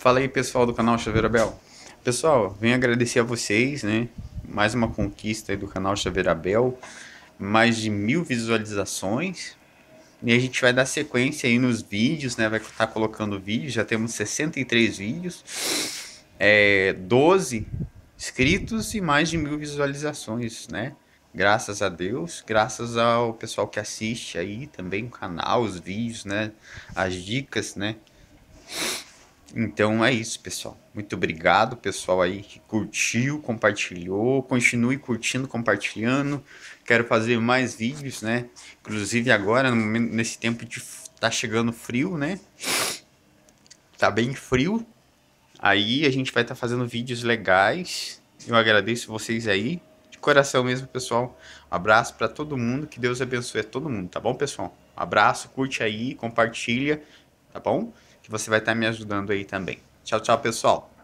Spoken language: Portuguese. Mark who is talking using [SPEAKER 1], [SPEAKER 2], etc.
[SPEAKER 1] Fala aí, pessoal do canal Chaveiro Abel. Pessoal, venho agradecer a vocês, né? Mais uma conquista do canal Chaveiro Abel. Mais de mil visualizações. E a gente vai dar sequência aí nos vídeos, né? Vai estar tá colocando vídeos. Já temos 63 vídeos. É, 12 inscritos e mais de mil visualizações, né? graças a Deus, graças ao pessoal que assiste aí também o canal, os vídeos, né, as dicas, né, então é isso, pessoal. Muito obrigado, pessoal aí que curtiu, compartilhou, continue curtindo, compartilhando. Quero fazer mais vídeos, né? Inclusive agora, momento, nesse tempo de tá chegando frio, né? Tá bem frio. Aí a gente vai estar tá fazendo vídeos legais. Eu agradeço vocês aí, de coração mesmo, pessoal. Um abraço para todo mundo, que Deus abençoe a todo mundo, tá bom, pessoal? Um abraço, curte aí, compartilha, tá bom? que você vai estar me ajudando aí também. Tchau, tchau, pessoal.